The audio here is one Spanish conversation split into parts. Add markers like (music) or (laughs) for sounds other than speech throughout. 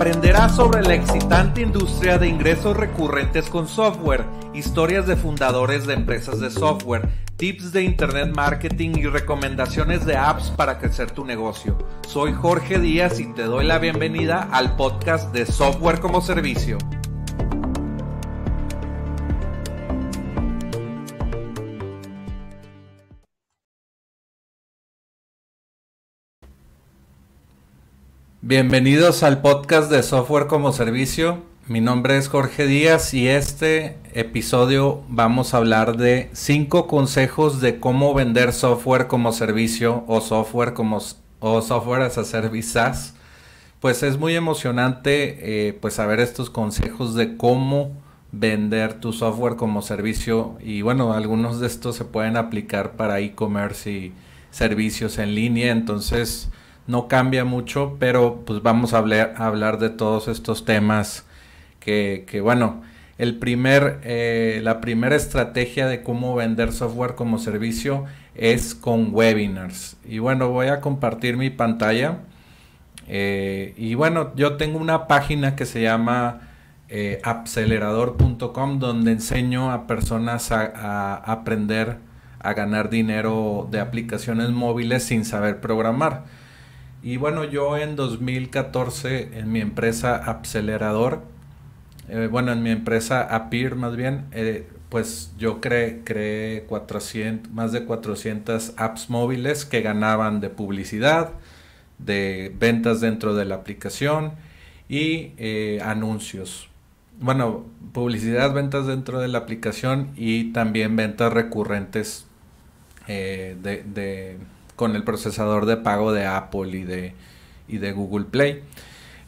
Aprenderás sobre la excitante industria de ingresos recurrentes con software, historias de fundadores de empresas de software, tips de internet marketing y recomendaciones de apps para crecer tu negocio. Soy Jorge Díaz y te doy la bienvenida al podcast de Software como Servicio. Bienvenidos al podcast de Software como Servicio. Mi nombre es Jorge Díaz y este episodio vamos a hablar de 5 consejos de cómo vender software como servicio o software como o as a service Pues es muy emocionante eh, pues saber estos consejos de cómo vender tu software como servicio y bueno, algunos de estos se pueden aplicar para e-commerce y servicios en línea, entonces no cambia mucho, pero pues vamos a hablar, de todos estos temas que, bueno, el primer, eh, la primera estrategia de cómo vender software como servicio es con webinars. Y bueno, voy a compartir mi pantalla. Eh, y bueno, yo tengo una página que se llama eh, acelerador.com donde enseño a personas a aprender a ganar dinero de aplicaciones móviles sin saber programar. Y bueno, yo en 2014 en mi empresa Acelerador, eh, bueno, en mi empresa Apir más bien, eh, pues yo creé, más de 400 apps móviles que ganaban de publicidad, de ventas dentro de la aplicación y eh, anuncios. Bueno, publicidad, ventas dentro de la aplicación y también ventas recurrentes de con el procesador de pago de Apple y de, y de Google Play.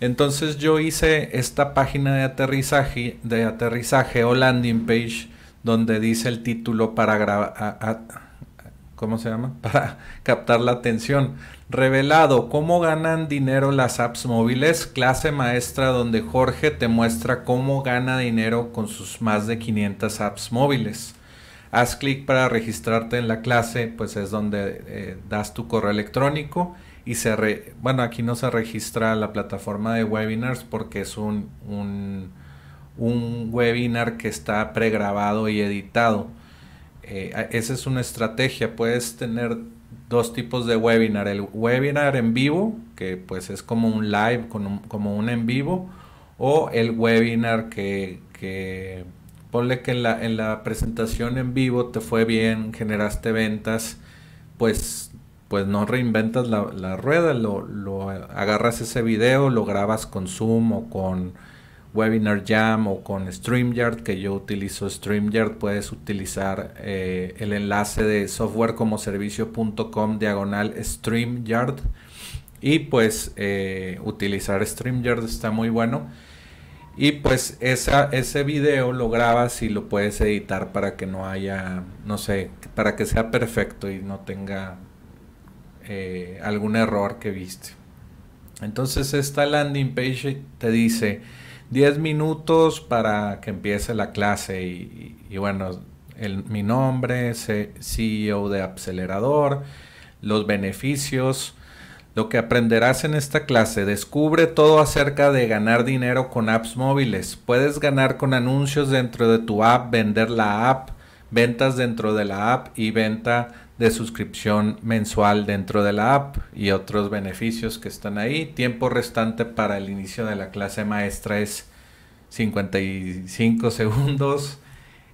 Entonces yo hice esta página de aterrizaje, de aterrizaje o landing page donde dice el título para grabar, ¿cómo se llama? (laughs) Para captar la atención. Revelado, ¿cómo ganan dinero las apps móviles? Clase maestra donde Jorge te muestra cómo gana dinero con sus más de 500 apps móviles. Haz clic para registrarte en la clase, pues es donde eh, das tu correo electrónico y se bueno, aquí no se registra la plataforma de webinars porque es un, un, webinar que está pregrabado y editado. Eh, esa es una estrategia. Puedes tener dos tipos de webinar. El webinar en vivo, que pues es como un live, como un en vivo, o el webinar que ponle que en la, presentación en vivo te fue bien, generaste ventas, pues, pues no reinventas la, rueda, lo, agarras ese video, lo grabas con Zoom o con Webinar Jam o con StreamYard, que yo utilizo StreamYard, puedes utilizar eh, el enlace de softwarecomoservicio.com diagonal StreamYard y pues eh, utilizar StreamYard está muy bueno. Y pues ese video lo grabas y lo puedes editar para que no haya, no sé, para que sea perfecto y no tenga eh, algún error que viste. Entonces esta landing page te dice 10 minutos para que empiece la clase y, bueno, mi nombre, CEO de Acelerador, los beneficios, lo que aprenderás en esta clase, descubre todo acerca de ganar dinero con apps móviles. Puedes ganar con anuncios dentro de tu app, vender la app, ventas dentro de la app y venta de suscripción mensual dentro de la app y otros beneficios que están ahí. Tiempo restante para el inicio de la clase maestra es 55 (laughs) segundos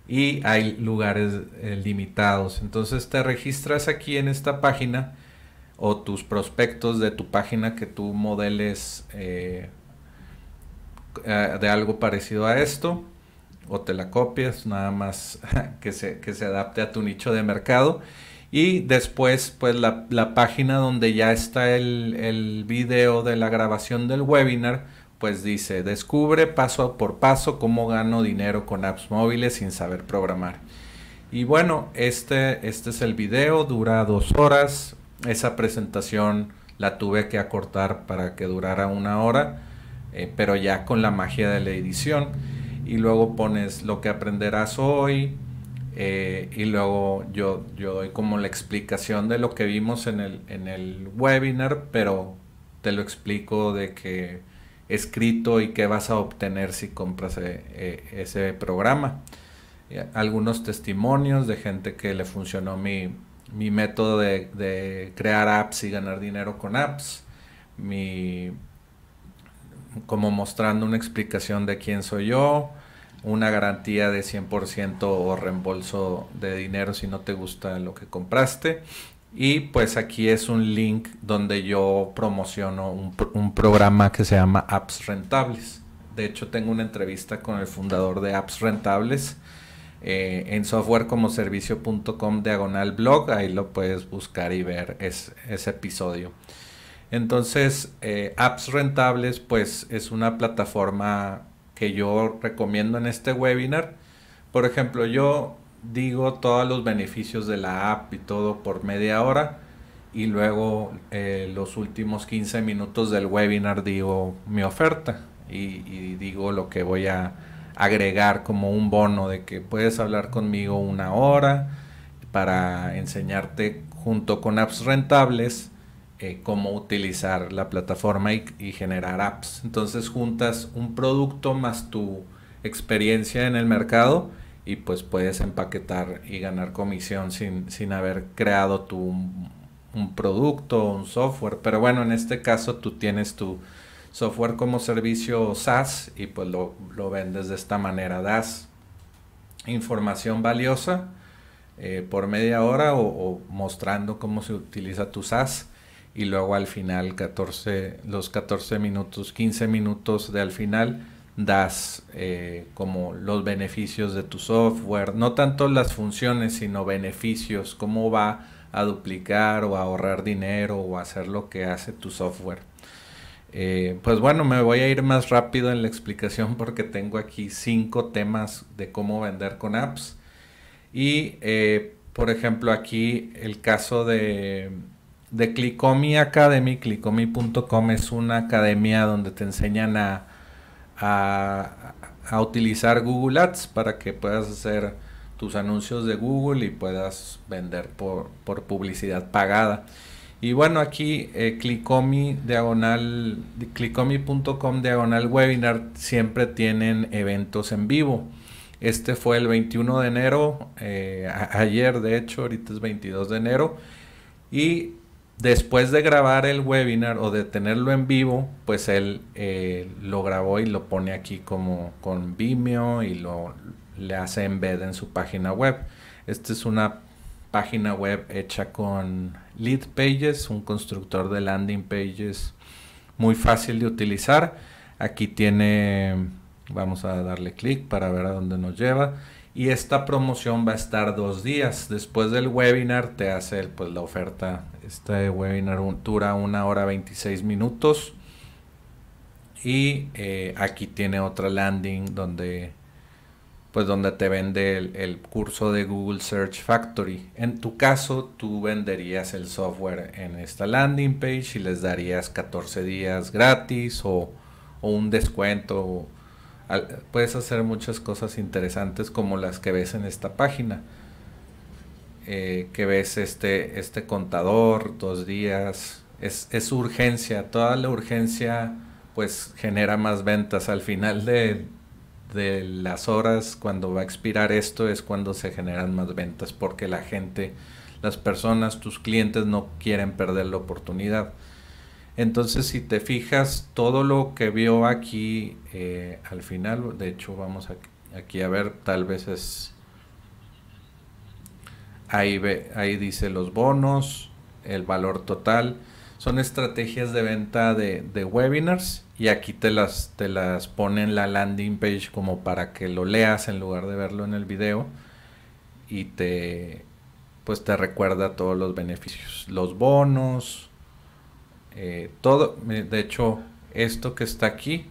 y hay lugares eh, limitados. Entonces te registras aquí en esta página o tus prospectos de tu página que tú modeles eh, eh, de algo parecido a esto o te la copias, nada más (laughs) que se, que se adapte a tu nicho de mercado. Y después, pues la, página donde ya está el, el, video de la grabación del webinar, pues dice, descubre paso por paso cómo gano dinero con apps móviles sin saber programar. Y bueno, este, este es el video, dura dos horas, esa presentación la tuve que acortar para que durara una hora, eh, pero ya con la magia de la edición. Y luego pones lo que aprenderás hoy. Eh, y luego yo, yo doy como la explicación de lo que vimos en el, en el webinar, pero te lo explico de que escrito y qué vas a obtener si compras eh, ese programa. Algunos testimonios de gente que le funcionó mi, mi método de, crear apps y ganar dinero con apps, como mostrando una explicación de quién soy yo, una garantía de 100% o reembolso de dinero si no te gusta lo que compraste. Y pues aquí es un link donde yo promociono un programa que se llama Apps Rentables. De hecho, tengo una entrevista con el fundador de Apps Rentables eh, en softwarecomoservicio.com diagonal blog. Ahí lo puedes buscar y ver ese episodio. Entonces, eh, Apps Rentables, pues es una plataforma que yo recomiendo en este webinar. Por ejemplo, yo digo todos los beneficios de la app y todo por media hora y luego eh, los últimos 15 minutos del webinar digo mi oferta y digo lo que voy a, agregar como un bono de que puedes hablar conmigo una hora para enseñarte junto con apps rentables eh, cómo utilizar la plataforma y, generar apps. Entonces juntas un producto más tu experiencia en el mercado y pues puedes empaquetar y ganar comisión sin, sin haber creado tu, un producto o un software. Pero bueno, en este caso tú tienes tu software como servicio SaaS y pues lo, lo vendes de esta manera. Das información valiosa eh, por media hora o, mostrando cómo se utiliza tu SaaS y luego al final 14, los 14 minutos, 15 minutos de al final das eh, como los beneficios de tu software, no tanto las funciones, sino beneficios, cómo va a duplicar o ahorrar dinero o hacer lo que hace tu software. Eh, pues bueno, me voy a ir más rápido en la explicación porque tengo aquí cinco temas de cómo vender con apps. Y eh, por ejemplo, aquí el caso de, de Clicomi Academy. Clicomi.com es una academia donde te enseñan a, utilizar Google Ads para que puedas hacer tus anuncios de Google y puedas vender por, por publicidad pagada. Y bueno, aquí eh, Clicomi diagonal, clicomi.com diagonal webinar siempre tienen eventos en vivo. Este fue el 21 de enero, eh, ayer de hecho, ahorita es 22 de enero. Y después de grabar el webinar o de tenerlo en vivo, pues él eh, lo grabó y lo pone aquí como con Vimeo y lo le hace embed en su página web. Esta es una página web hecha con Lead Pages, un constructor de landing pages muy fácil de utilizar. Aquí tiene, vamos a darle clic para ver a dónde nos lleva. Y esta promoción va a estar dos días. Después del webinar te hace pues, la oferta. Este webinar dura una hora 26 minutos. Y eh, aquí tiene otra landing donde pues donde te vende el, curso de Google Search Factory. En tu caso, tú venderías el software en esta landing page y les darías 14 días gratis o, un descuento. puedes hacer muchas cosas interesantes como las que ves en esta página. Eh, que ves este, este contador, dos días. Es, es urgencia, toda la urgencia pues genera más ventas. Al final de, de las horas cuando va a expirar esto es cuando se generan más ventas porque la gente, las personas, tus clientes no quieren perder la oportunidad. Entonces, si te fijas, todo lo que vio aquí eh, al final, de hecho, vamos aquí, a ver, tal vez es. Ahí, ve, ahí dice los bonos, el valor total son estrategias de venta de, webinars y aquí te las, te las pone en la landing page como para que lo leas en lugar de verlo en el video y te pues te recuerda todos los beneficios, los bonos, eh, todo. De hecho, esto que está aquí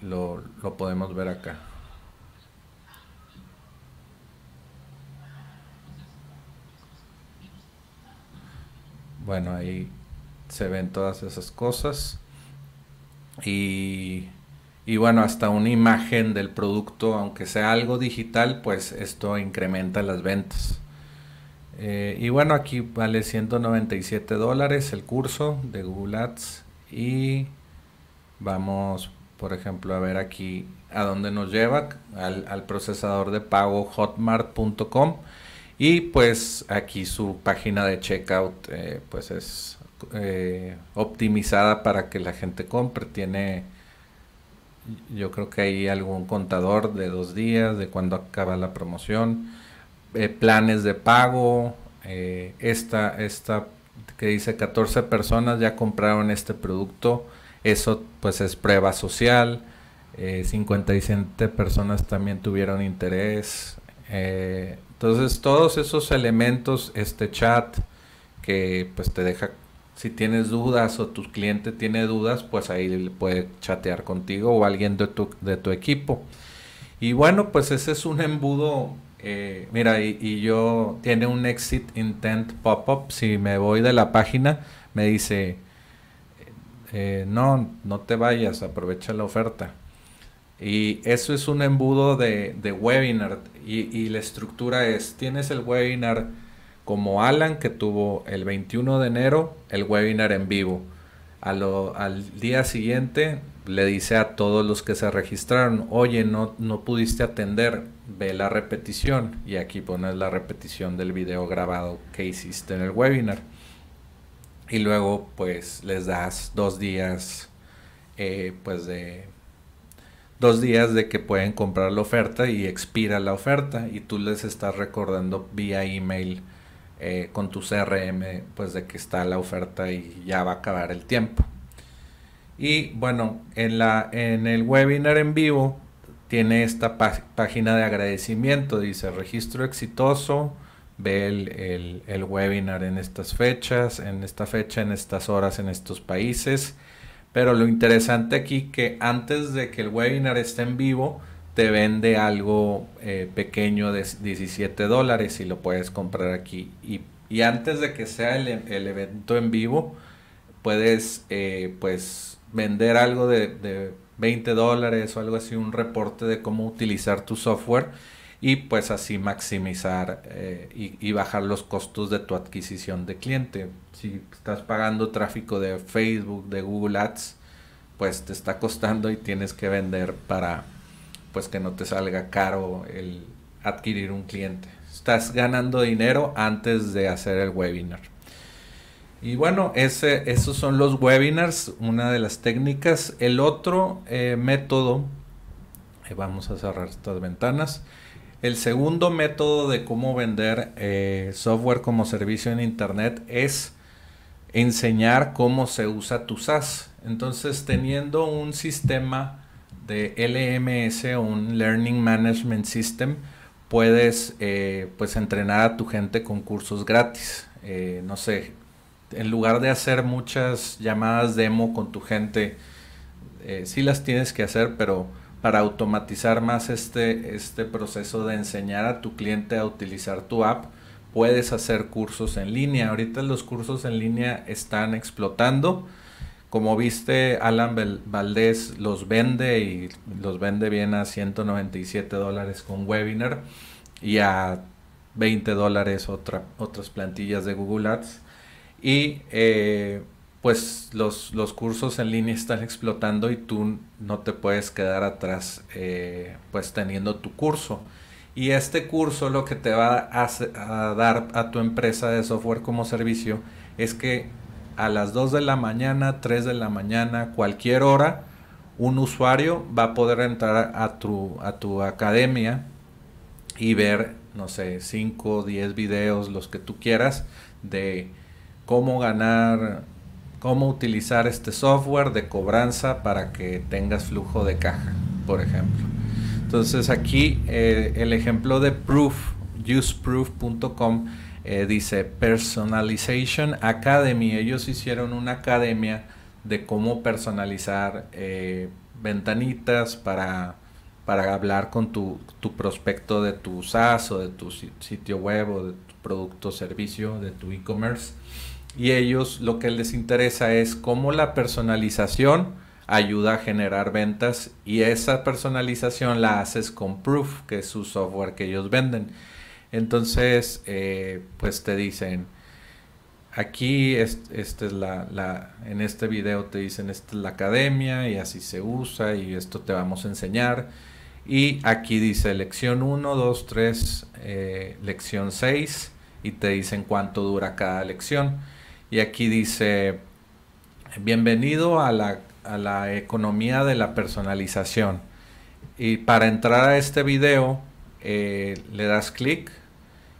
lo podemos ver acá. bueno, ahí se ven todas esas cosas. Y, bueno, hasta una imagen del producto, aunque sea algo digital, pues esto incrementa las ventas. Eh, y bueno, aquí vale 197 dólares el curso de Google Ads. Y vamos, por ejemplo, a ver aquí a dónde nos lleva, al procesador de pago hotmart.com. Y pues aquí su página de checkout eh, pues es eh, optimizada para que la gente compre. Tiene yo creo que hay algún contador de dos días, de cuando acaba la promoción, eh, planes de pago, esta, esta que dice 14 personas ya compraron este producto, eso pues es prueba social, 57 personas también tuvieron interés, entonces, todos esos elementos, este chat que pues te deja, si tienes dudas o tu cliente tiene dudas, pues ahí le puede chatear contigo o alguien de tu, de tu equipo. Y bueno, pues ese es un embudo. Eh, mira, y, yo tiene un exit intent pop-up. Si me voy de la página, me dice, eh, no, no te vayas, aprovecha la oferta. Y eso es un embudo de, de webinar. Y, la estructura es, tienes el webinar como Alan que tuvo el 21 de enero, el webinar en vivo. al día siguiente le dice a todos los que se registraron, oye, no, no pudiste atender, ve la repetición. Y aquí pones la repetición del video grabado que hiciste en el webinar. Y luego pues les das dos días eh, pues de dos días de que pueden comprar la oferta y expira la oferta y tú les estás recordando vía email eh, con tu CRM pues de que está la oferta y ya va a acabar el tiempo. Y bueno, en, en el webinar en vivo tiene esta página de agradecimiento, dice registro exitoso, ve el, el webinar en estas fechas, en esta fecha, en estas horas, en estos países pero lo interesante aquí que antes de que el webinar esté en vivo, te vende algo eh, pequeño de 17 dólares y lo puedes comprar aquí. Y, antes de que sea el, evento en vivo, puedes eh, pues vender algo de, 20 dólares o algo así, un reporte de cómo utilizar tu software y pues así maximizar eh, y, y, bajar los costos de tu adquisición de cliente si estás pagando tráfico de Facebook, de Google Ads, pues te está costando y tienes que vender para pues que no te salga caro el adquirir un cliente. Estás ganando dinero antes de hacer el webinar. Y bueno, ese, esos son los webinars, una de las técnicas. El otro eh, método, eh, vamos a cerrar estas ventanas. El segundo método de cómo vender eh, software como servicio en Internet es enseñar cómo se usa tu SaaS. Entonces, teniendo un sistema de LMS o un Learning Management System, puedes eh, pues entrenar a tu gente con cursos gratis. Eh, no sé, en lugar de hacer muchas llamadas demo con tu gente, eh, sí las tienes que hacer, pero para automatizar más este, este proceso de enseñar a tu cliente a utilizar tu app, puedes hacer cursos en línea. Ahorita los cursos en línea están explotando. Como viste, Alan Valdés los vende y los vende bien a 197 dólares con webinar y a 20 dólares otras plantillas de Google Ads. Y eh, pues los, cursos en línea están explotando y tú no te puedes quedar atrás eh, pues teniendo tu curso. Y este curso lo que te va a, dar a tu empresa de software como servicio es que a las 2 de la mañana, 3 de la mañana, cualquier hora, un usuario va a poder entrar a tu, a tu academia y ver, no sé, 5 o 10 videos, los que tú quieras, de cómo ganar, cómo utilizar este software de cobranza para que tengas flujo de caja, por ejemplo. Entonces aquí eh, el ejemplo de proof, useproof.com, eh, dice Personalization Academy. Ellos hicieron una academia de cómo personalizar eh, ventanitas para, hablar con tu, tu, prospecto de tu SaaS o de tu sitio web o de tu producto servicio, de tu e-commerce. Y ellos lo que les interesa es cómo la personalización ayuda a generar ventas y esa personalización la haces con Proof, que es su software que ellos venden. Entonces, eh, pues te dicen, aquí es la, en este video te dicen, esta es la academia y así se usa y esto te vamos a enseñar. Y aquí dice lección 1, 2, 3, lección 6 y te dicen cuánto dura cada lección. Y aquí dice, bienvenido a la a la economía de la personalización. Y para entrar a este video, eh, le das clic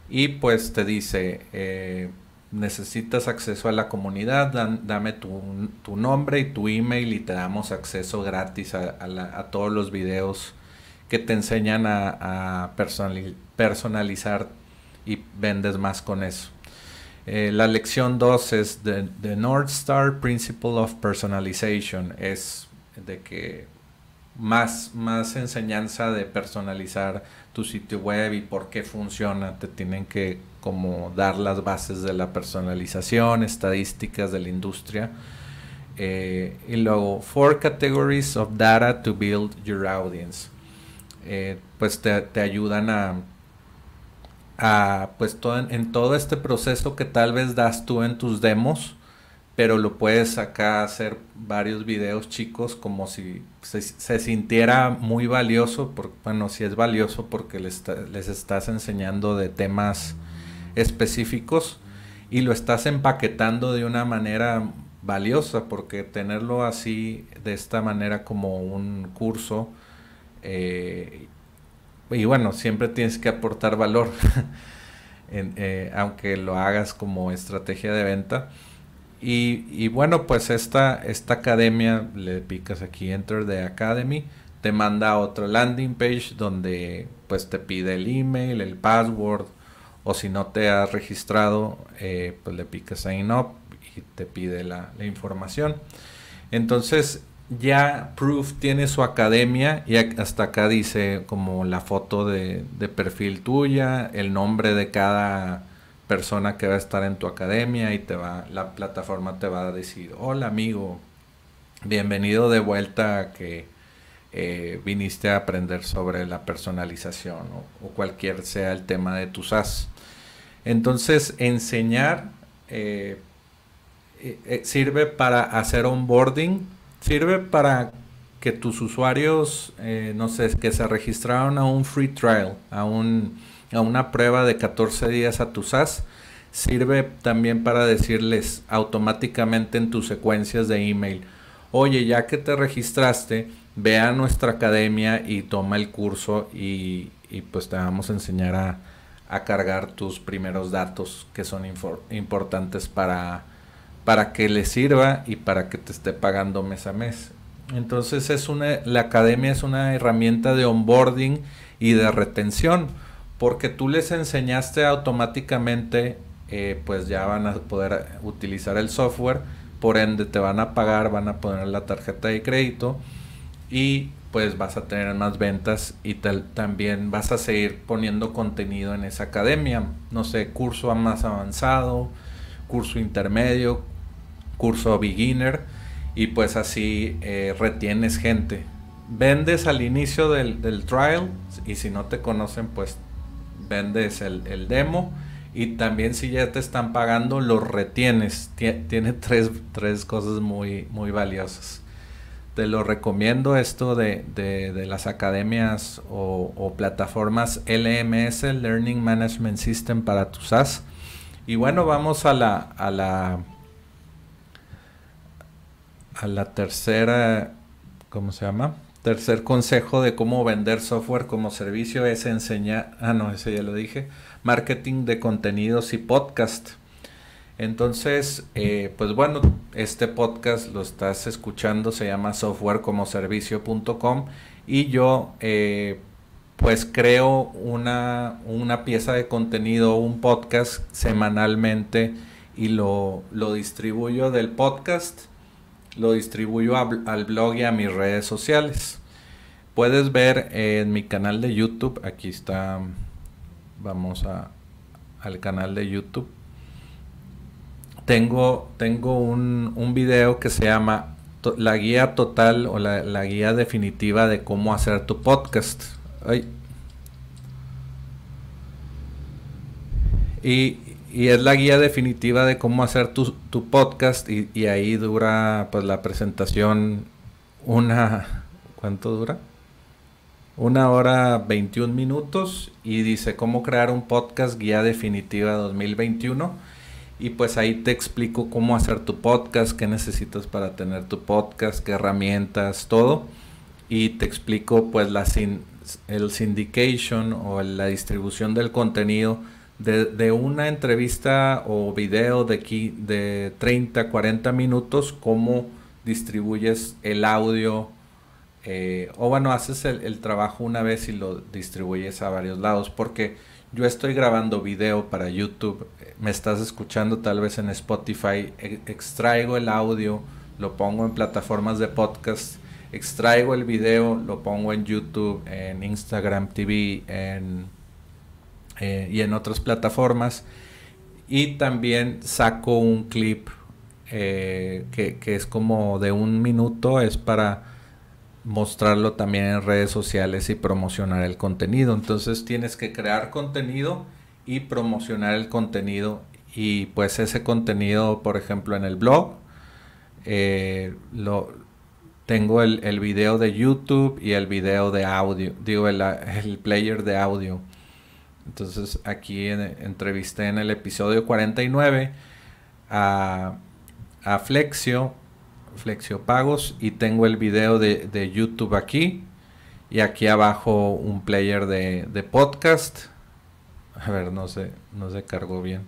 y pues te dice, eh, necesitas acceso a la comunidad, dame tu, nombre y tu email y te damos acceso gratis a, todos los videos que te enseñan a, a personalizar y vendes más con eso. Eh, la lección 2 es the, North Star Principle of Personalization. Es de que más, más enseñanza de personalizar tu sitio web y por qué funciona. Te tienen que como dar las bases de la personalización, estadísticas de la industria. Eh, y luego, four categories of data to build your audience. Eh, pues te, te ayudan a a, pues todo, en, todo este proceso que tal vez das tú en tus demos, pero lo puedes acá hacer varios videos chicos como si se, sintiera muy valioso, porque, bueno, si es valioso porque les, les estás enseñando de temas específicos y lo estás empaquetando de una manera valiosa, porque tenerlo así, de esta manera como un curso, eh, y bueno, siempre tienes que aportar valor, (laughs) eh, aunque lo hagas como estrategia de venta. Y, bueno, pues esta, esta academia, le picas aquí Enter the Academy, te manda a otro landing page donde pues te pide el email, el password, o si no te has registrado, eh, pues le picas Sign Up y te pide la, la información. Entonces, ya Proof tiene su academia y hasta acá dice como la foto de, perfil tuya, el nombre de cada persona que va a estar en tu academia y te va, la plataforma te va a decir, hola amigo, bienvenido de vuelta que eh, viniste a aprender sobre la personalización o, cualquier sea el tema de tus SAS. Entonces, enseñar eh, eh, sirve para hacer onboarding Sirve para que tus usuarios, eh, no sé, que se registraron a un free trial, a, un, a una prueba de 14 días a tu SAS. sirve también para decirles automáticamente en tus secuencias de email, oye, ya que te registraste, ve a nuestra academia y toma el curso y, pues te vamos a enseñar a, cargar tus primeros datos que son importantes para para que le sirva y para que te esté pagando mes a mes. Entonces es una, la academia es una herramienta de onboarding y de retención, porque tú les enseñaste automáticamente, eh, pues ya van a poder utilizar el software, por ende te van a pagar, van a poner la tarjeta de crédito y pues vas a tener más ventas y también vas a seguir poniendo contenido en esa academia, no sé, curso más avanzado, curso intermedio, curso beginner y pues así eh, retienes gente. Vendes al inicio del, trial y si no te conocen pues vendes el, demo y también si ya te están pagando lo retienes. Tiene tres, tres cosas muy, muy valiosas te lo recomiendo esto de, las academias o, plataformas LMS, Learning Management System para tus SaaS. Y bueno, vamos a la la tercera, ¿cómo se llama? Tercer consejo de cómo vender software como servicio es enseñar, ah no, ese ya lo dije, marketing de contenidos y podcast. Entonces, eh, pues bueno, este podcast lo estás escuchando, se llama softwarecomoservicio.com y yo eh, pues creo una, una, pieza de contenido, un podcast semanalmente y lo, lo distribuyo del podcast lo distribuyo al blog y a mis redes sociales. Puedes ver en mi canal de YouTube, aquí está, vamos a, al canal de YouTube. Tengo, tengo un, video que se llama la guía total o la, guía definitiva de cómo hacer tu podcast. Y y es la guía definitiva de cómo hacer tu, podcast y, ahí dura pues la presentación una... ¿Cuánto dura? Una hora 21 minutos y dice cómo crear un podcast guía definitiva 2021. Y pues ahí te explico cómo hacer tu podcast, qué necesitas para tener tu podcast, qué herramientas, todo. Y te explico pues la el syndication o la distribución del contenido de, una entrevista o video de, aquí de 30, 40 minutos, cómo distribuyes el audio. Eh, o bueno, haces el, trabajo una vez y lo distribuyes a varios lados. Porque yo estoy grabando video para YouTube, eh, me estás escuchando tal vez en Spotify, e, extraigo el audio, lo pongo en plataformas de podcast, extraigo el video, lo pongo en YouTube, en Instagram TV, en eh, y en otras plataformas. Y también saco un clip eh, que, es como de un minuto, es para mostrarlo también en redes sociales y promocionar el contenido. Entonces tienes que crear contenido y promocionar el contenido. Y pues ese contenido, por ejemplo, en el blog, eh, lo, tengo el, video de YouTube y el video de audio, digo, el, el player de audio. Entonces aquí entrevisté en el episodio 49 a, Flexio, Flexio Pagos, y tengo el video de, YouTube aquí. Y aquí abajo un player de, podcast. A ver, no no se cargó bien.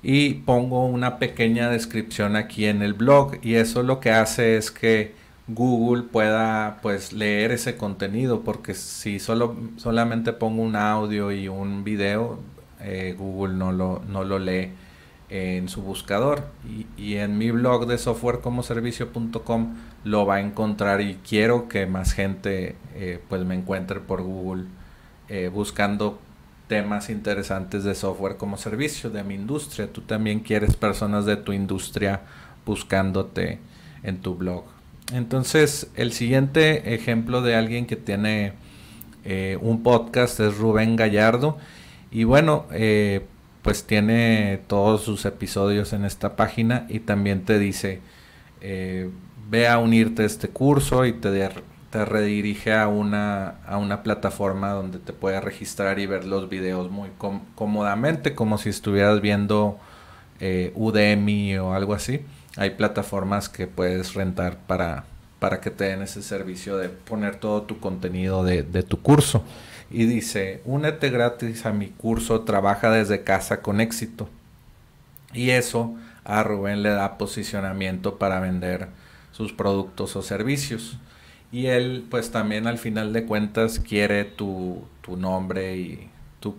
Y pongo una pequeña descripción aquí en el blog. Y eso lo que hace es que Google pueda pues leer ese contenido porque si solo solamente pongo un audio y un video eh, Google no lo, no lo lee en su buscador y, en mi blog de softwarecomoservicio.com lo va a encontrar y quiero que más gente eh, pues me encuentre por Google eh, buscando temas interesantes de software como servicio de mi industria tú también quieres personas de tu industria buscándote en tu blog entonces, el siguiente ejemplo de alguien que tiene eh, un podcast es Rubén Gallardo. Y bueno, eh, pues tiene todos sus episodios en esta página y también te dice, eh, ve a unirte a este curso y te, redirige a una, a una, plataforma donde te puedes registrar y ver los videos muy cómodamente, como si estuvieras viendo Udemy o algo así. Hay plataformas que puedes rentar para, para que te den ese servicio de poner todo tu contenido de, tu curso. Y dice, únete gratis a mi curso, trabaja desde casa con éxito. Y eso a Rubén le da posicionamiento para vender sus productos o servicios. Y él, pues también al final de cuentas, quiere tu, nombre y tu,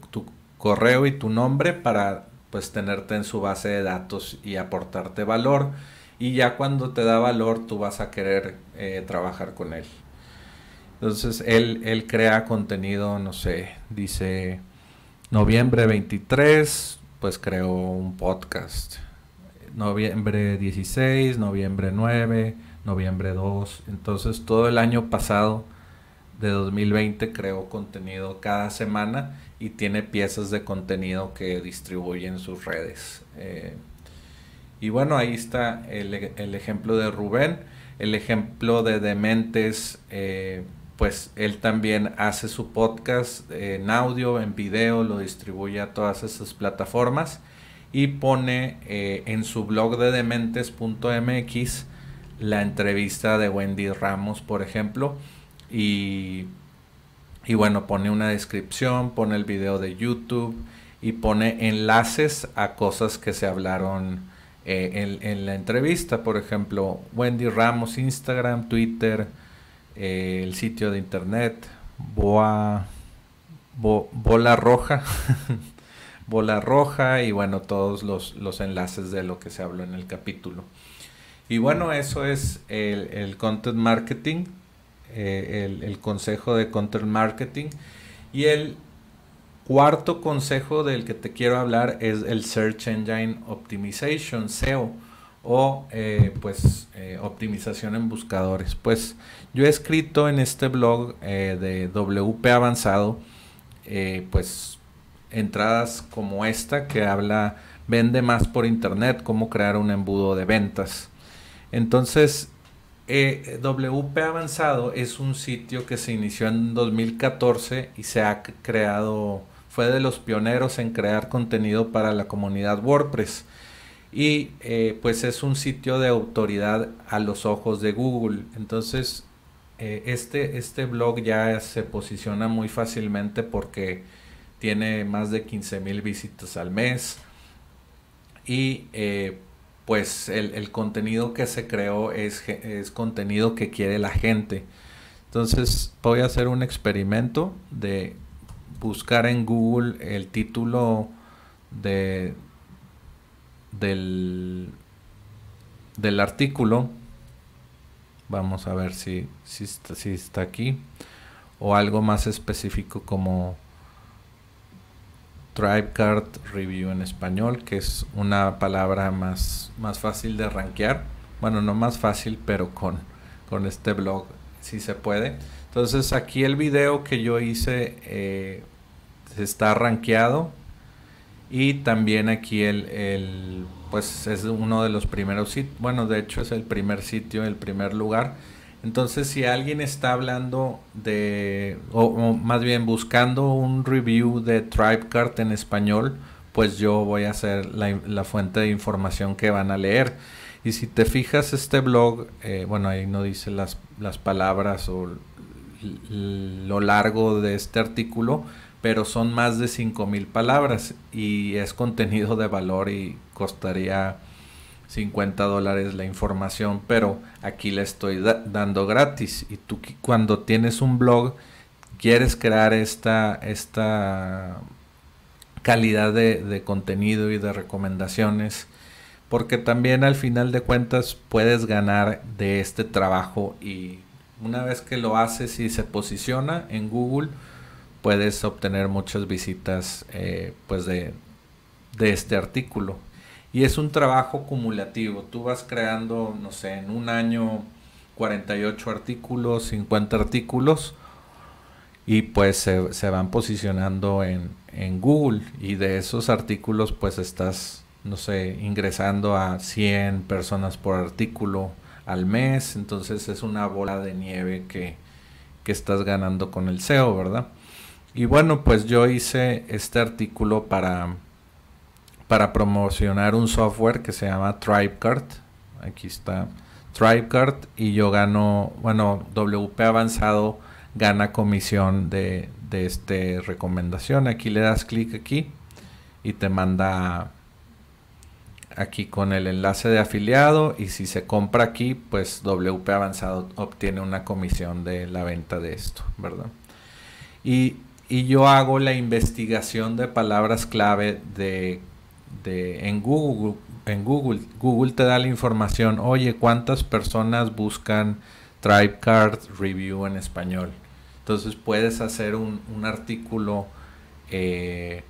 correo y tu nombre para pues tenerte en su base de datos y aportarte valor. Y ya cuando te da valor, tú vas a querer eh, trabajar con él. Entonces, él, él crea contenido, no sé, dice, noviembre 23, pues creó un podcast. Noviembre 16, noviembre 9, noviembre 2. Entonces, todo el año pasado de 2020 creó contenido cada semana y tiene piezas de contenido que distribuye en sus redes. Eh, y bueno, ahí está el, ejemplo de Rubén, el ejemplo de Dementes, eh, pues él también hace su podcast en audio, en video, lo distribuye a todas esas plataformas y pone eh, en su blog de dementes.mx la entrevista de Wendy Ramos, por ejemplo, y y bueno, pone una descripción, pone el video de YouTube y pone enlaces a cosas que se hablaron eh, en, la entrevista. Por ejemplo, Wendy Ramos, Instagram, Twitter, eh, el sitio de internet, Boa, Bola Roja, (laughs) Bola Roja y bueno, todos los, enlaces de lo que se habló en el capítulo. Y bueno, eso es el, el content marketing. Eh, el, consejo de content marketing. Y el cuarto consejo del que te quiero hablar es el Search Engine Optimization, SEO, o eh, pues eh, optimización en buscadores. Pues yo he escrito en este blog de WP Avanzado, pues entradas como esta que habla vende más por internet, cómo crear un embudo de ventas. Entonces, WP Avanzado es un sitio que se inició en 2014 y se ha creado, fue de los pioneros en crear contenido para la comunidad WordPress. Y eh, pues es un sitio de autoridad a los ojos de Google. Entonces, eh, este, este blog ya se posiciona muy fácilmente porque tiene más de 15 mil visitas al mes. Y eh, pues el, contenido que se creó es, contenido que quiere la gente. Entonces voy a hacer un experimento de buscar en Google el título del, del artículo. Vamos a ver si, si está aquí. O algo más específico como DriveCard Review en español, que es una palabra más, más fácil de rankear. Bueno, no más fácil, pero con, con este blog sí se puede. Entonces aquí el video que yo hice eh, está rankeado y también aquí el, el, pues es uno de los primeros sitios, bueno de hecho es el primer sitio, el primer lugar entonces, si alguien está hablando de, o, más bien buscando un review de Tribecart en español, pues yo voy a ser la, fuente de información que van a leer. Y si te fijas, este blog, eh, bueno, ahí no dice las, las palabras o lo largo de este artículo, pero son más de 5.000 palabras y es contenido de valor y costaría 50 dólares la información, pero aquí le estoy dando gratis. Y tú cuando tienes un blog, quieres crear esta, esta calidad de, contenido y de recomendaciones, porque también al final de cuentas puedes ganar de este trabajo y una vez que lo haces y se posiciona en Google, puedes obtener muchas visitas eh, pues de, de este artículo. Y es un trabajo cumulativo. Tú vas creando, no sé, en un año 48 artículos, 50 artículos y pues se, van posicionando en, en, Google y de esos artículos pues estás, no sé, ingresando a 100 personas por artículo al mes. Entonces es una bola de nieve que, que estás ganando con el SEO, ¿verdad? Y bueno, pues yo hice este artículo para para promocionar un software que se llama TribeCard. Aquí está TribeCard y yo gano, bueno, WP Avanzado gana comisión de, de esta recomendación. Aquí le das clic aquí y te manda aquí con el enlace de afiliado y si se compra aquí, pues WP Avanzado obtiene una comisión de la venta de esto, ¿verdad? Y, y yo hago la investigación de palabras clave de en Google, en Google, Google te da la información, oye, ¿cuántas personas buscan Tribe Card Review en español? Entonces puedes hacer un, artículo eh,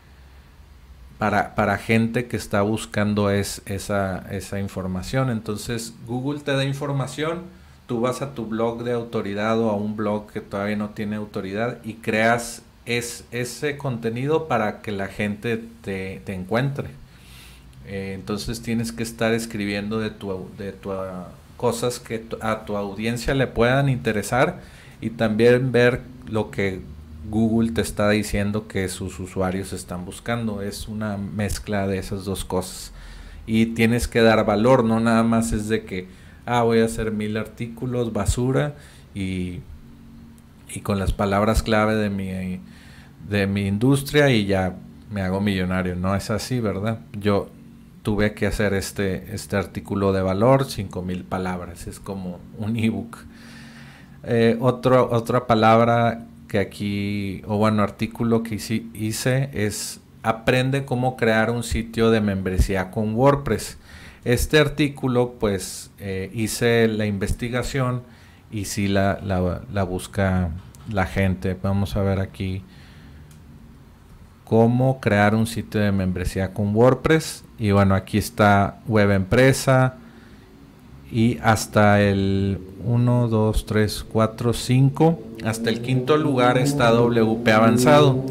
para, gente que está buscando esa, información. Entonces Google te da información, tú vas a tu blog de autoridad o a un blog que todavía no tiene autoridad y creas ese contenido para que la gente te encuentre. Eh, entonces tienes que estar escribiendo de tu, de tu, ah, cosas que a tu audiencia le puedan interesar y también ver lo que Google te está diciendo que sus usuarios están buscando. Es una mezcla de esas dos cosas. Y tienes que dar valor, no nada más es de que, ah, voy a hacer mil artículos, basura y, y con las palabras clave de mi, de mi industria y ya me hago millonario. No es así, ¿verdad? Yo, tuve que hacer este, este artículo de valor, 5.000 palabras, es como un ebook. Eh, otra palabra que aquí, o bueno, artículo que hice, es aprende cómo crear un sitio de membresía con WordPress. Este artículo, pues eh, hice la investigación y si la, busca la gente. Vamos a ver aquí cómo crear un sitio de membresía con WordPress. Y bueno, aquí está Web Empresa. Y hasta el 1, 2, 3, 4, 5. Hasta el quinto lugar está WP Avanzado.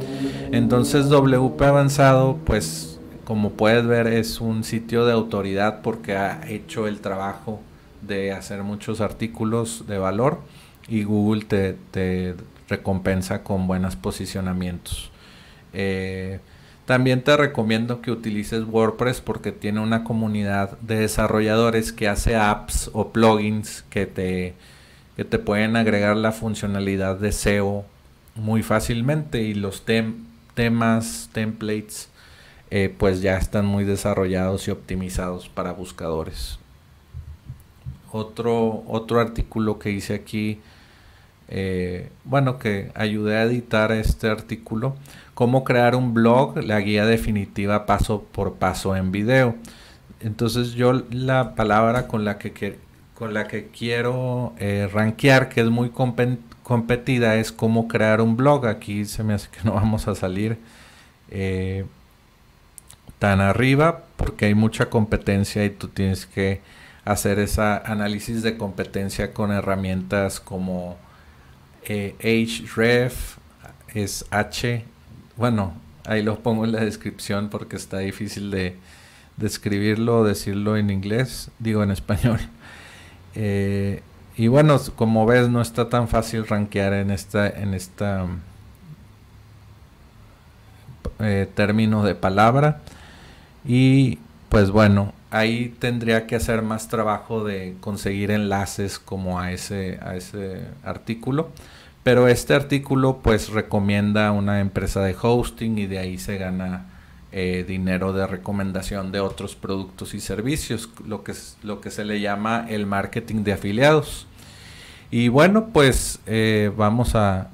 Entonces WP Avanzado, pues como puedes ver, es un sitio de autoridad porque ha hecho el trabajo de hacer muchos artículos de valor y Google te, te recompensa con buenos posicionamientos. Eh, también te recomiendo que utilices WordPress porque tiene una comunidad de desarrolladores que hace apps o plugins que te, te pueden agregar la funcionalidad de SEO muy fácilmente y los temas, templates, eh, pues ya están muy desarrollados y optimizados para buscadores. Otro, otro artículo que hice aquí, eh, bueno, que ayudé a editar este artículo cómo crear un blog, la guía definitiva paso por paso en video. Entonces yo la palabra con la que, con la que quiero eh, rankear, que es muy competida, es cómo crear un blog. Aquí se me hace que no vamos a salir eh, tan arriba porque hay mucha competencia y tú tienes que hacer ese análisis de competencia con herramientas como eh, href, es H bueno, ahí lo pongo en la descripción porque está difícil de describirlo, o decirlo en inglés, digo en español. (laughs) Eh, y bueno, como ves, no está tan fácil rankear en esta, en esta eh, término de palabra. Y pues bueno, ahí tendría que hacer más trabajo de conseguir enlaces como a ese, a ese artículo. Pero este artículo pues recomienda una empresa de hosting y de ahí se gana eh, dinero de recomendación de otros productos y servicios, lo que, es, lo que se le llama el marketing de afiliados. Y bueno, pues eh, vamos a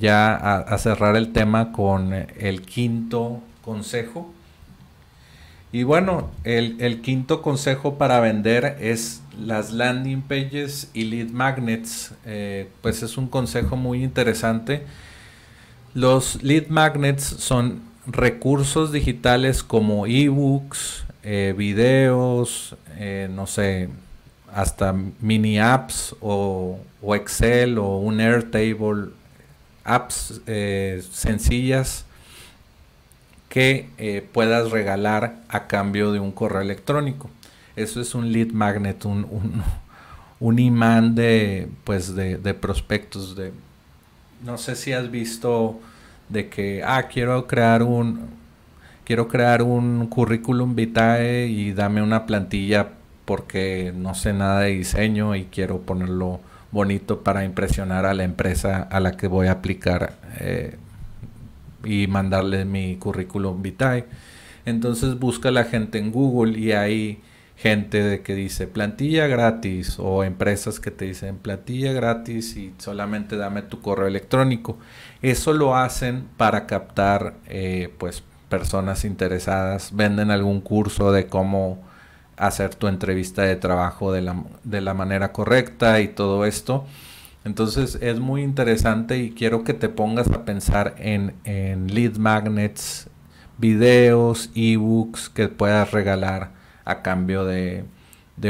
ya a, cerrar el tema con el quinto consejo. Y bueno, el, quinto consejo para vender es las landing pages y lead magnets. Eh, pues es un consejo muy interesante. Los lead magnets son recursos digitales como ebooks, eh, videos, eh, no sé, hasta mini apps o, o Excel o un Airtable, apps sencillas que puedas regalar a cambio de un correo electrónico. Eso es un lead magnet, un, imán de, pues de, prospectos. De, no sé si has visto de que, ah, quiero crear un, quiero crear un currículum vitae y dame una plantilla porque no sé nada de diseño y quiero ponerlo bonito para impresionar a la empresa a la que voy a aplicar eh, y mandarle mi currículum vitae. Entonces busca la gente en Google y ahí gente de que dice plantilla gratis o empresas que te dicen plantilla gratis y solamente dame tu correo electrónico. Eso lo hacen para captar eh, pues personas interesadas, venden algún curso de cómo hacer tu entrevista de trabajo de la, manera correcta y todo esto. Entonces es muy interesante y quiero que te pongas a pensar en, en lead magnets, videos, ebooks que puedas regalar a cambio de,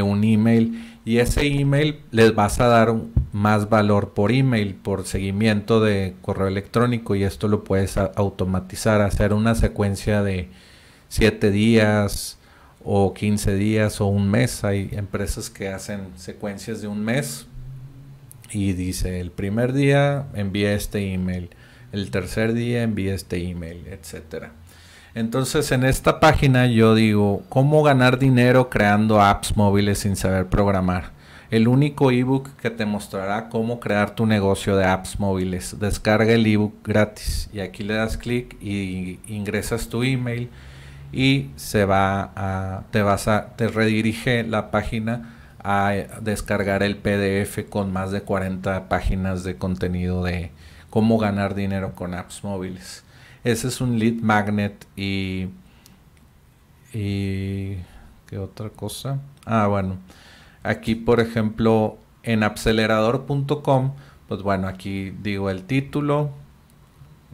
un email. Y ese email les vas a dar más valor por email, por seguimiento de correo electrónico. Y esto lo puedes automatizar, hacer una secuencia de 7 días o 15 días o un mes. Hay empresas que hacen secuencias de un mes y dice el primer día envía este email, el tercer día envía este email, etcétera. Entonces en esta página yo digo, ¿cómo ganar dinero creando apps móviles sin saber programar? El único ebook que te mostrará cómo crear tu negocio de apps móviles. Descarga el ebook gratis y aquí le das clic y ingresas tu email y se va te vas a, te redirige la página a descargar el PDF con más de 40 páginas de contenido de cómo ganar dinero con apps móviles. Ese es un lead magnet y... ¿Qué otra cosa? Ah, bueno. Aquí, por ejemplo, en acelerador.com, pues bueno, aquí digo el título,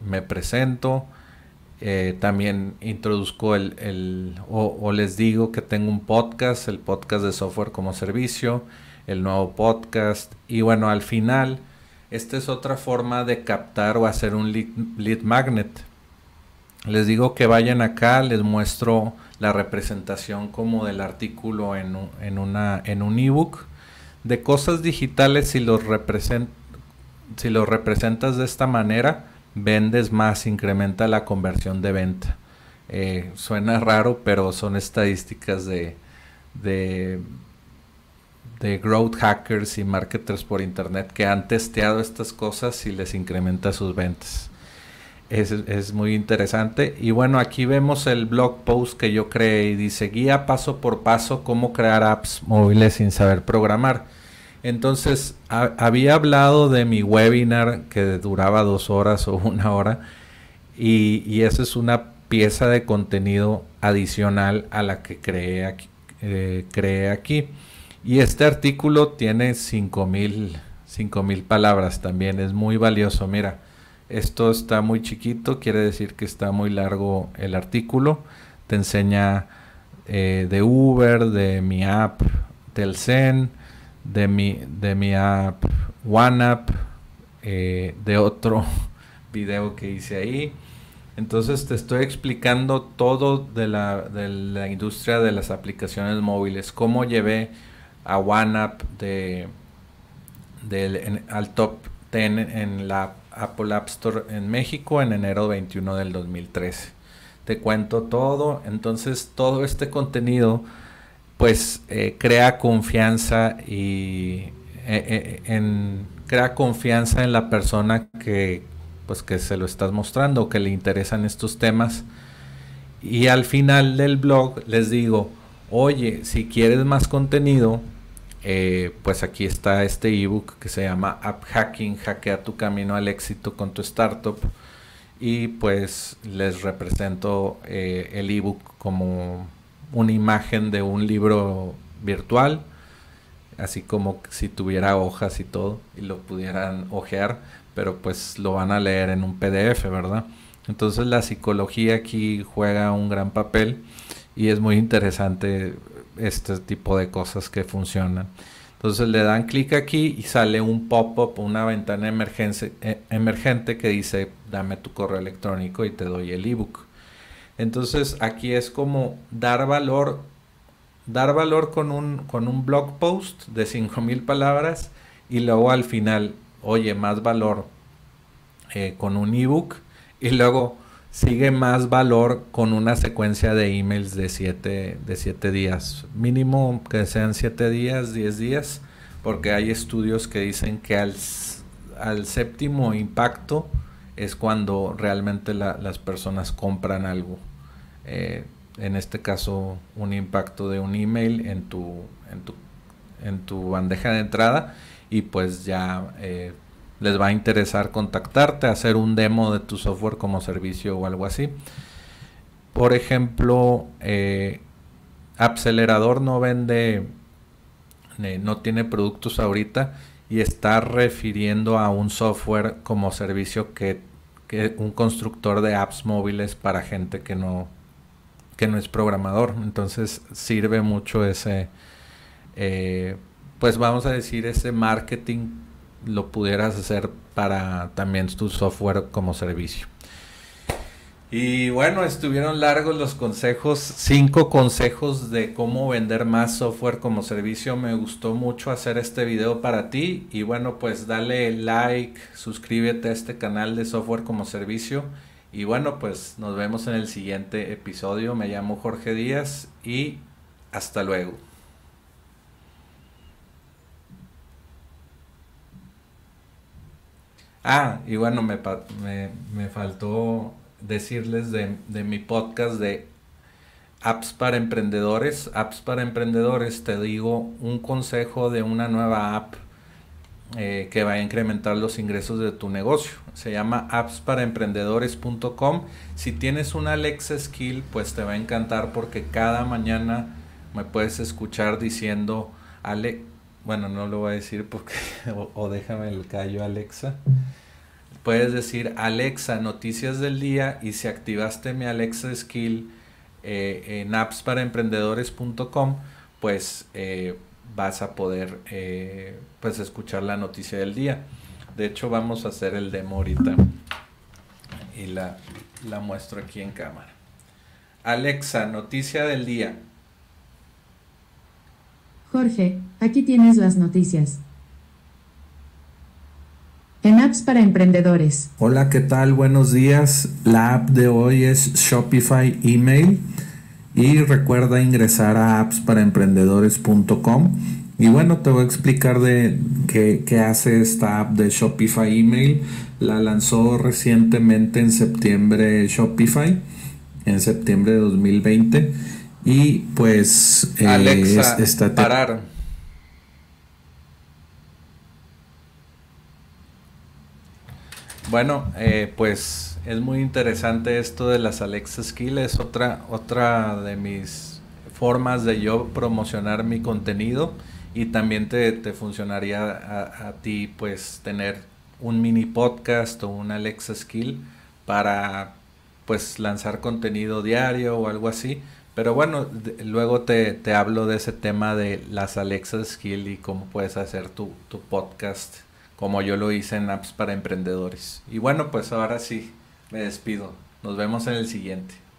me presento, eh, también introduzco el, o, les digo que tengo un podcast, el podcast de software como servicio, el nuevo podcast y bueno, al final, esta es otra forma de captar o hacer un lead magnet les digo que vayan acá, les muestro la representación como del artículo en, un ebook. De cosas digitales, si los, representas de esta manera, vendes más, incrementa la conversión de venta. Eh, suena raro, pero son estadísticas de, de growth hackers y marketers por internet que han testeado estas cosas y les incrementa sus ventas. Es, muy interesante. Y bueno, aquí vemos el blog post que yo creé y dice guía paso por paso cómo crear apps móviles sin saber programar. Entonces, había hablado de mi webinar que duraba dos horas o una hora y, esa es una pieza de contenido adicional a la que creé aquí. Eh, aquí. Y este artículo tiene 5.000 mil palabras también, es muy valioso. Mira, esto está muy chiquito, quiere decir que está muy largo el artículo. Te enseña eh, de Uber, de mi app, del Zen, de mi, de mi app OneApp, eh, de otro (laughs) video que hice ahí. Entonces te estoy explicando todo de la, industria de las aplicaciones móviles, cómo llevé a OneApp de, al top 10 en la Apple App Store en México en enero 21 del 2013. Te cuento todo, entonces todo este contenido pues eh, crea confianza y eh, eh, en, crea confianza en la persona que pues que se lo estás mostrando, que le interesan estos temas. Y al final del blog les digo, oye, si quieres más contenido, eh, pues aquí está este ebook que se llama App Hacking, hackea tu camino al éxito con tu startup. Y pues les represento eh, el ebook como una imagen de un libro virtual, así como si tuviera hojas y todo, y lo pudieran ojear, pero pues lo van a leer en un PDF, ¿verdad? Entonces la psicología aquí juega un gran papel y es muy interesante este tipo de cosas que funcionan. Entonces le dan clic aquí y sale un pop-up, una ventana eh, emergente que dice dame tu correo electrónico y te doy el ebook. Entonces aquí es como dar valor, dar valor con un, con un blog post de 5.000 (laughs) palabras y luego al final, oye, más valor eh, con un ebook y luego sigue más valor con una secuencia de emails de 7 de siete días. Mínimo que sean 7 días, 10 días, porque hay estudios que dicen que al, al séptimo impacto es cuando realmente las personas compran algo. Eh, en este caso, un impacto de un email en tu, en tu, bandeja de entrada y pues ya... Eh, les va a interesar contactarte, hacer un demo de tu software como servicio o algo así. Por ejemplo, eh, Acelerador no vende, eh, no tiene productos ahorita y está refiriendo a un software como servicio que, un constructor de apps móviles para gente que no, que no es programador. Entonces sirve mucho ese, eh, pues vamos a decir, ese marketing lo pudieras hacer para también tu software como servicio. Y bueno, estuvieron largos los consejos, cinco consejos de cómo vender más software como servicio. Me gustó mucho hacer este video para ti y bueno, pues dale like, suscríbete a este canal de software como servicio y bueno, pues nos vemos en el siguiente episodio. Me llamo Jorge Díaz y hasta luego. Ah, y bueno, me, faltó decirles de, mi podcast de apps para emprendedores. Apps para emprendedores, te digo un consejo de una nueva app eh, que va a incrementar los ingresos de tu negocio. Se llama appsparaemprendedores.com. Si tienes una Alexa Skill, pues te va a encantar porque cada mañana me puedes escuchar diciendo, Ale, bueno, no lo voy a decir porque, (laughs) o, déjame el callo Alexa. Puedes decir Alexa, noticias del día y si activaste mi Alexa Skill eh, en appsparaemprendedores.com, pues eh, vas a poder eh, pues escuchar la noticia del día. De hecho, vamos a hacer el demo ahorita y la, la muestro aquí en cámara. Alexa, noticia del día. Jorge, aquí tienes las noticias. En apps para emprendedores. Hola, ¿qué tal? Buenos días. La app de hoy es Shopify Email y recuerda ingresar a appsparaemprendedores.com. Y bueno, te voy a explicar de qué, qué hace esta app de Shopify Email. La lanzó recientemente en septiembre Shopify, en septiembre de 2020 y pues. Eh, Alexa, parar. Bueno, eh, pues es muy interesante esto de las Alexa Skill. Es otra, otra de mis formas de yo promocionar mi contenido. Y también te, funcionaría a, ti, pues, tener un mini podcast o un Alexa Skill para pues lanzar contenido diario o algo así pero bueno, luego te, te, hablo de ese tema de las Alexa Skill y cómo puedes hacer tu, tu podcast, como yo lo hice en Apps para Emprendedores. Y bueno, pues ahora sí, me despido. Nos vemos en el siguiente.